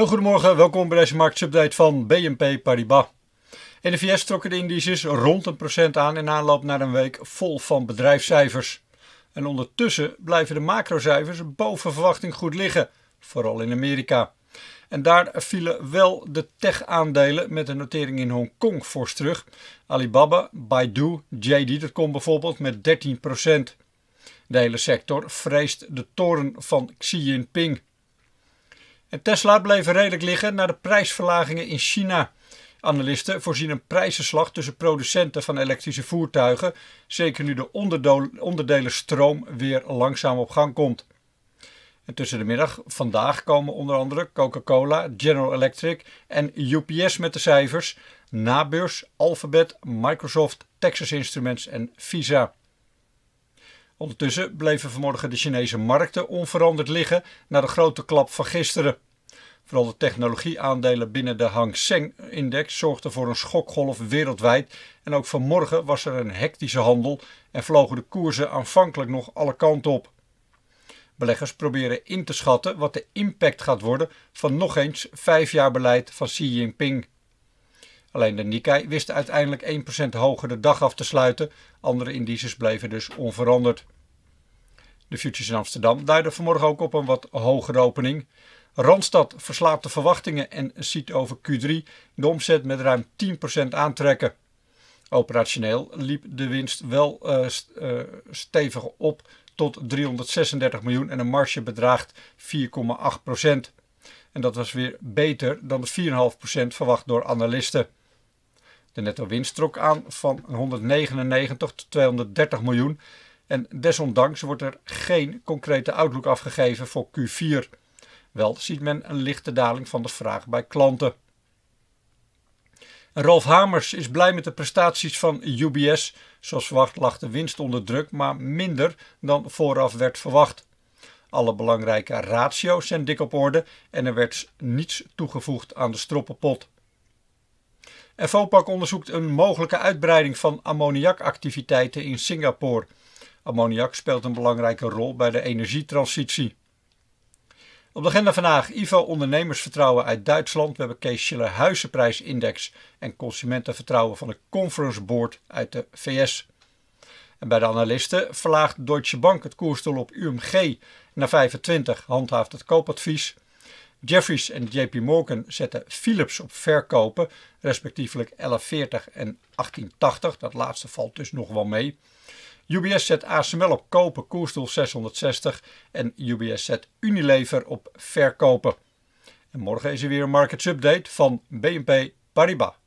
Heel goedemorgen, welkom bij deze marktsupdate van BNP Paribas. In de VS trokken de indices rond een procent aan in aanloop naar een week vol van bedrijfscijfers. En ondertussen blijven de macrocijfers boven verwachting goed liggen, vooral in Amerika. En daar vielen wel de tech-aandelen met een notering in Hongkong voor terug. Alibaba, Baidu, JD.com bijvoorbeeld met 13%. De hele sector vreest de toren van Xi Jinping. En Tesla bleef redelijk liggen na de prijsverlagingen in China. Analisten voorzien een prijzenslag tussen producenten van elektrische voertuigen, zeker nu de onderdelenstroom weer langzaam op gang komt. En tussen de middag vandaag komen onder andere Coca-Cola, General Electric en UPS met de cijfers, Nabeurs, Alphabet, Microsoft, Texas Instruments en Visa. Ondertussen bleven vanmorgen de Chinese markten onveranderd liggen na de grote klap van gisteren. Vooral de technologieaandelen binnen de Hang Seng-index zorgden voor een schokgolf wereldwijd. En ook vanmorgen was er een hectische handel en vlogen de koersen aanvankelijk nog alle kanten op. Beleggers proberen in te schatten wat de impact gaat worden van nog eens vijf jaar beleid van Xi Jinping. Alleen de Nikkei wist uiteindelijk 1% hoger de dag af te sluiten. Andere indices bleven dus onveranderd. De futures in Amsterdam duiden vanmorgen ook op een wat hogere opening. Randstad verslaat de verwachtingen en ziet over Q3 de omzet met ruim 10% aantrekken. Operationeel liep de winst wel eh, eh, stevig op tot 336 miljoen en een marge bedraagt 4,8%. En dat was weer beter dan de 4,5% verwacht door analisten. De netto winst trok aan van 199 tot 230 miljoen en desondanks wordt er geen concrete outlook afgegeven voor Q4. Wel ziet men een lichte daling van de vraag bij klanten. Rolf Hamers is blij met de prestaties van UBS. Zoals verwacht lag de winst onder druk, maar minder dan vooraf werd verwacht. Alle belangrijke ratio's zijn dik op orde en er werd niets toegevoegd aan de stroppenpot. FOPAC onderzoekt een mogelijke uitbreiding van ammoniakactiviteiten in Singapore. Ammoniak speelt een belangrijke rol bij de energietransitie. Op de agenda vandaag IVO ondernemersvertrouwen uit Duitsland. We hebben Kees Schiller huizenprijsindex en consumentenvertrouwen van de Conference Board uit de VS. En bij de analisten verlaagt Deutsche Bank het koersdoel op UMG naar 25, handhaaft het koopadvies. Jeffries en JP Morgan zetten Philips op verkopen, respectievelijk 1140 en 1880. Dat laatste valt dus nog wel mee. UBS zet ASML op kopen, koersdoel 660. En UBS zet Unilever op verkopen. En morgen is er weer een markets update van BNP Paribas.